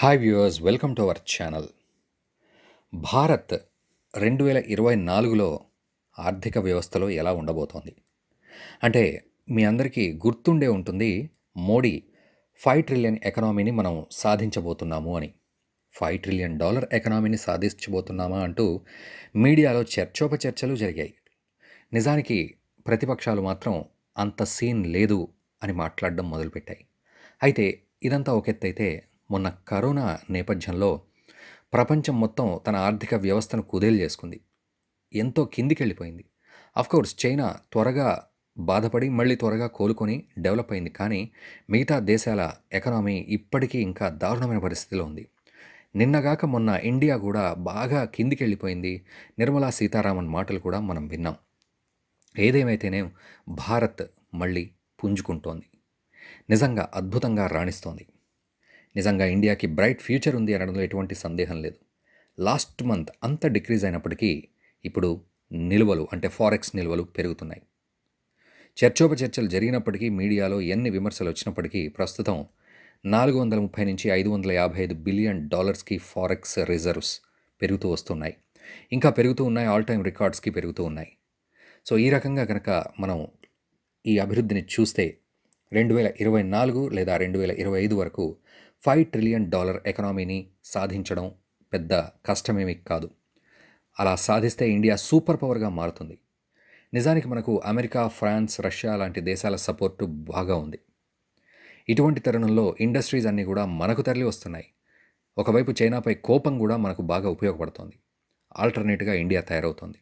hi viewers welcome to our channel Bharat రెండు వేల ఇరవై నాలుగులో ఆర్థిక వ్యవస్థలో ఎలా ఉండబోతోంది అంటే మీ అందరికీ గుర్తుండే ఉంటుంది మోడీ ఫైవ్ ట్రిలియన్ ఎకనామీని మనం సాధించబోతున్నాము అని ఫైవ్ ట్రిలియన్ డాలర్ ఎకనామీని సాధించబోతున్నామా అంటూ మీడియాలో చర్చోపచర్చలు జరిగాయి నిజానికి ప్రతిపక్షాలు మాత్రం అంత సీన్ లేదు అని మాట్లాడడం మొదలుపెట్టాయి అయితే ఇదంతా ఒక ఎత్తైతే మొన్న కరోనా నేపథ్యంలో ప్రపంచం మొత్తం తన ఆర్థిక వ్యవస్థను కుదేలు చేసుకుంది ఎంతో కిందికెళ్ళిపోయింది అఫ్కోర్స్ చైనా త్వరగా బాధపడి మళ్ళీ త్వరగా కోలుకొని డెవలప్ అయింది కానీ మిగతా దేశాల ఎకనామీ ఇప్పటికీ ఇంకా దారుణమైన పరిస్థితిలో ఉంది నిన్నగాక మొన్న ఇండియా కూడా బాగా కిందికెళ్ళిపోయింది నిర్మలా సీతారామన్ మాటలు కూడా మనం విన్నాం ఏదేమైతేనే భారత్ మళ్ళీ పుంజుకుంటోంది నిజంగా అద్భుతంగా రాణిస్తోంది నిజంగా ఇండియాకి బ్రైట్ ఫ్యూచర్ ఉంది అనడంలో ఎటువంటి సందేహం లేదు లాస్ట్ మంత్ అంత డిక్రీజ్ అయినప్పటికీ ఇప్పుడు నిల్వలు అంటే ఫారెక్స్ నిల్వలు పెరుగుతున్నాయి చర్చోపచర్చలు జరిగినప్పటికీ మీడియాలో ఎన్ని విమర్శలు వచ్చినప్పటికీ ప్రస్తుతం నాలుగు వందల ముప్పై నుంచి ఐదు వందల యాభై ఐదు బిలియన్ డాలర్స్కి ఫారెక్స్ రిజర్వ్స్ పెరుగుతూ వస్తున్నాయి ఇంకా పెరుగుతూ ఉన్నాయి ఆల్ టైమ్ రికార్డ్స్కి పెరుగుతూ ఉన్నాయి సో ఈ రకంగా కనుక మనం ఈ అభివృద్ధిని చూస్తే రెండు వేల ఇరవై నాలుగు లేదా రెండు వేల ఇరవై ఐదు వరకు ఫైవ్ ట్రిలియన్ డాలర్ ఎకనామీని సాధించడం పెద్ద కష్టమేమీ కాదు అలా సాధిస్తే ఇండియా సూపర్ పవర్గా మారుతుంది నిజానికి మనకు అమెరికా ఫ్రాన్స్ రష్యా లాంటి దేశాల సపోర్టు బాగా ఉంది ఇటువంటి తరుణంలో ఇండస్ట్రీస్ అన్నీ కూడా మనకు తరలి వస్తున్నాయి ఒకవైపు చైనాపై కోపం కూడా మనకు బాగా ఉపయోగపడుతోంది ఆల్టర్నేట్గా ఇండియా తయారవుతోంది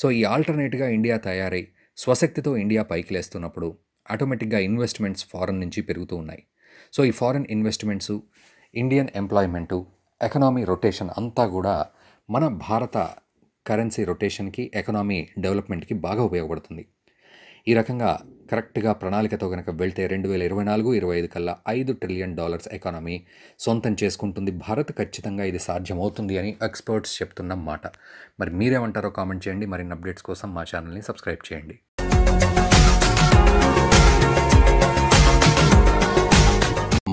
సో ఈ ఆల్టర్నేట్గా ఇండియా తయారై స్వశక్తితో ఇండియా పైకి లేస్తున్నప్పుడు ఆటోమేటిక్గా ఇన్వెస్ట్మెంట్స్ ఫారెన్ నుంచి పెరుగుతూ ఉన్నాయి సో ఈ foreign investments Indian employment economy rotation అంతా కూడా మన భారత కరెన్సీ రొటేషన్కి ఎకనామీ డెవలప్మెంట్కి బాగా ఉపయోగపడుతుంది ఈ రకంగా కరెక్ట్గా ప్రణాళికతో కనుక వెళ్తే రెండు వేల ఇరవై నాలుగు ఇరవై ఐదు కల్లా ఐదు ట్రిలియన్ డాలర్స్ ఎకానమీ సొంతం చేసుకుంటుంది భారత్ ఖచ్చితంగా ఇది సాధ్యమవుతుంది అని ఎక్స్పర్ట్స్ చెప్తున్న మాట మరి మీరేమంటారో కామెంట్ చేయండి మరిన్ని అప్డేట్స్ కోసం మా ఛానల్ని సబ్స్క్రైబ్ చేయండి